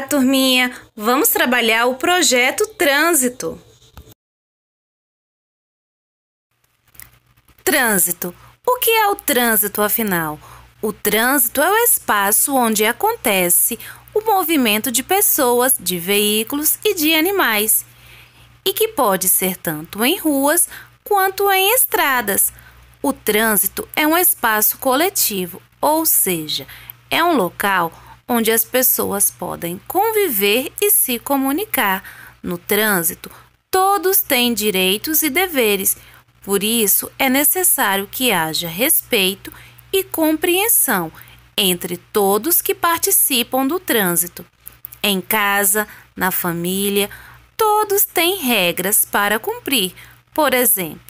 turminha! Vamos trabalhar o projeto Trânsito. Trânsito. O que é o trânsito, afinal? O trânsito é o espaço onde acontece o movimento de pessoas, de veículos e de animais, e que pode ser tanto em ruas quanto em estradas. O trânsito é um espaço coletivo, ou seja, é um local onde onde as pessoas podem conviver e se comunicar. No trânsito, todos têm direitos e deveres, por isso é necessário que haja respeito e compreensão entre todos que participam do trânsito. Em casa, na família, todos têm regras para cumprir. Por exemplo,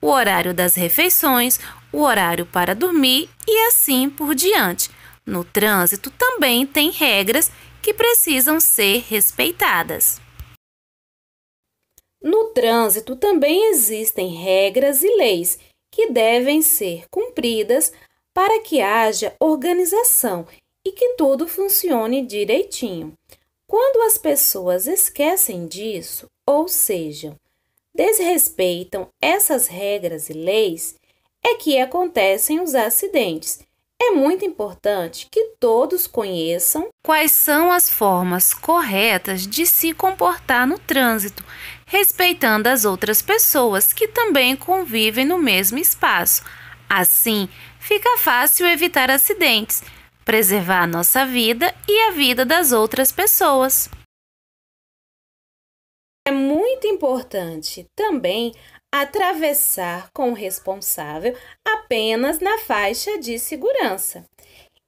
o horário das refeições, o horário para dormir e assim por diante no trânsito também tem regras que precisam ser respeitadas. No trânsito também existem regras e leis que devem ser cumpridas para que haja organização e que tudo funcione direitinho. Quando as pessoas esquecem disso, ou seja, desrespeitam essas regras e leis, é que acontecem os acidentes é muito importante que todos conheçam quais são as formas corretas de se comportar no trânsito, respeitando as outras pessoas que também convivem no mesmo espaço. Assim, fica fácil evitar acidentes, preservar a nossa vida e a vida das outras pessoas. É muito importante também atravessar com o responsável apenas na faixa de segurança.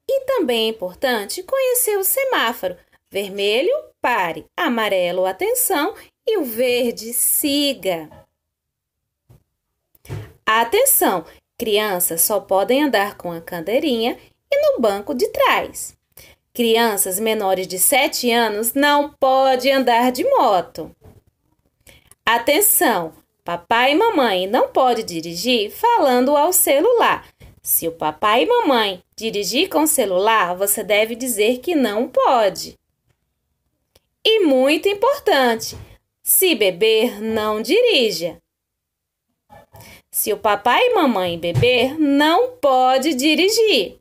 E também é importante conhecer o semáforo: vermelho, pare, amarelo, atenção e o verde, siga. Atenção! Crianças só podem andar com a candeirinha e no banco de trás. Crianças menores de 7 anos não podem andar de moto. Atenção! Papai e mamãe não pode dirigir falando ao celular. Se o papai e mamãe dirigir com celular, você deve dizer que não pode. E muito importante, se beber, não dirija. Se o papai e mamãe beber, não pode dirigir.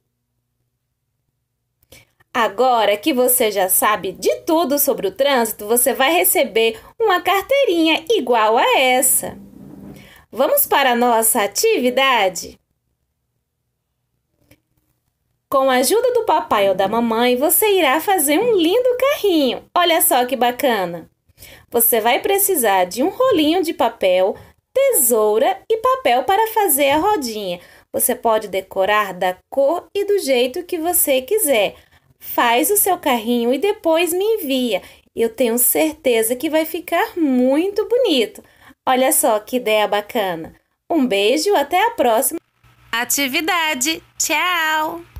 Agora que você já sabe de tudo sobre o trânsito, você vai receber uma carteirinha igual a essa. Vamos para a nossa atividade? Com a ajuda do papai ou da mamãe, você irá fazer um lindo carrinho. Olha só que bacana! Você vai precisar de um rolinho de papel, tesoura e papel para fazer a rodinha. Você pode decorar da cor e do jeito que você quiser faz o seu carrinho e depois me envia. Eu tenho certeza que vai ficar muito bonito. Olha só que ideia bacana. Um beijo, até a próxima atividade. Tchau!